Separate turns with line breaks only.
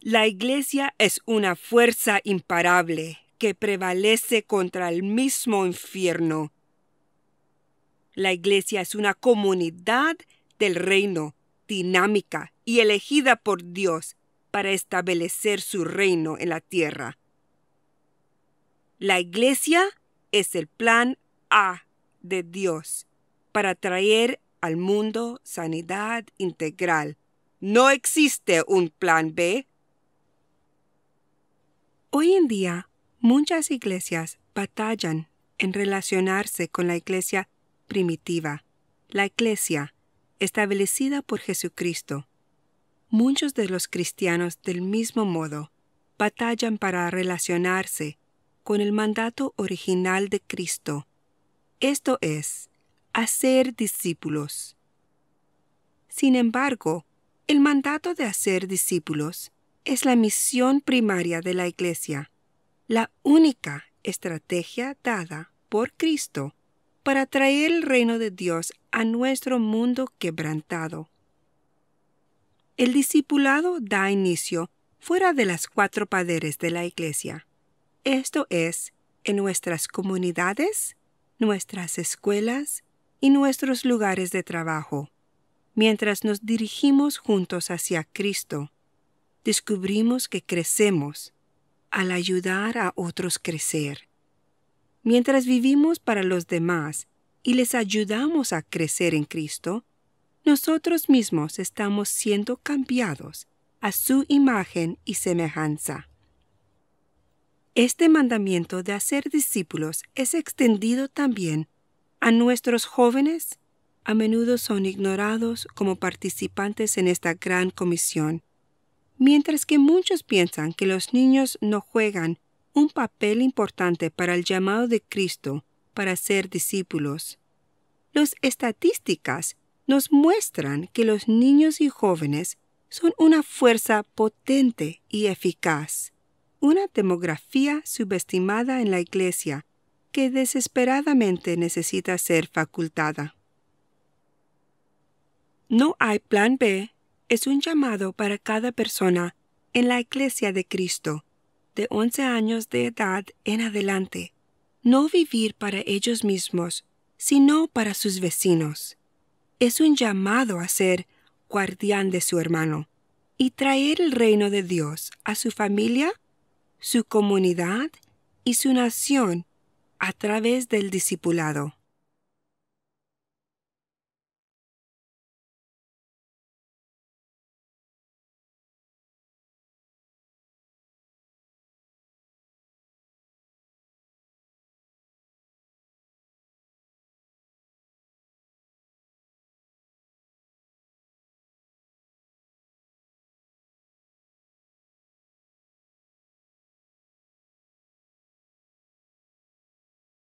La iglesia es una fuerza imparable que prevalece contra el mismo infierno. La iglesia es una comunidad del reino, dinámica y elegida por Dios para establecer su reino en la tierra. La iglesia es el plan A de Dios para traer al mundo sanidad integral. No existe un plan B Hoy en día, muchas iglesias batallan en relacionarse con la iglesia primitiva, la iglesia establecida por Jesucristo. Muchos de los cristianos del mismo modo batallan para relacionarse con el mandato original de Cristo, esto es, hacer discípulos. Sin embargo, el mandato de hacer discípulos es la misión primaria de la Iglesia, la única estrategia dada por Cristo para traer el reino de Dios a nuestro mundo quebrantado. El discipulado da inicio fuera de las cuatro paredes de la Iglesia, esto es, en nuestras comunidades, nuestras escuelas y nuestros lugares de trabajo, mientras nos dirigimos juntos hacia Cristo descubrimos que crecemos al ayudar a otros crecer. Mientras vivimos para los demás y les ayudamos a crecer en Cristo, nosotros mismos estamos siendo cambiados a su imagen y semejanza. Este mandamiento de hacer discípulos es extendido también a nuestros jóvenes. A menudo son ignorados como participantes en esta gran comisión Mientras que muchos piensan que los niños no juegan un papel importante para el llamado de Cristo para ser discípulos, las estadísticas nos muestran que los niños y jóvenes son una fuerza potente y eficaz, una demografía subestimada en la Iglesia que desesperadamente necesita ser facultada. No hay plan B es un llamado para cada persona en la iglesia de Cristo, de 11 años de edad en adelante, no vivir para ellos mismos, sino para sus vecinos. Es un llamado a ser guardián de su hermano y traer el reino de Dios a su familia, su comunidad y su nación a través del discipulado.